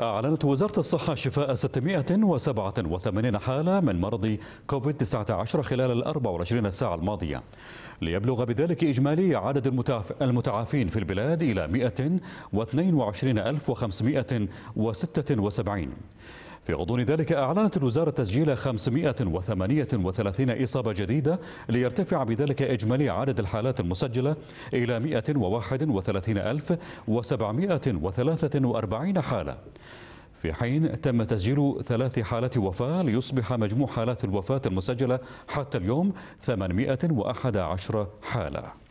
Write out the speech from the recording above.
أعلنت وزارة الصحة شفاء 687 حالة من مرض كوفيد-19 خلال ال 24 ساعة الماضية ليبلغ بذلك إجمالي عدد المتعافين في البلاد إلى 122576 في غضون ذلك أعلنت الوزارة تسجيل 538 إصابة جديدة ليرتفع بذلك إجمالي عدد الحالات المسجلة إلى 131743 حالة في حين تم تسجيل ثلاث حالات وفاة ليصبح مجموع حالات الوفاة المسجلة حتى اليوم 811 حالة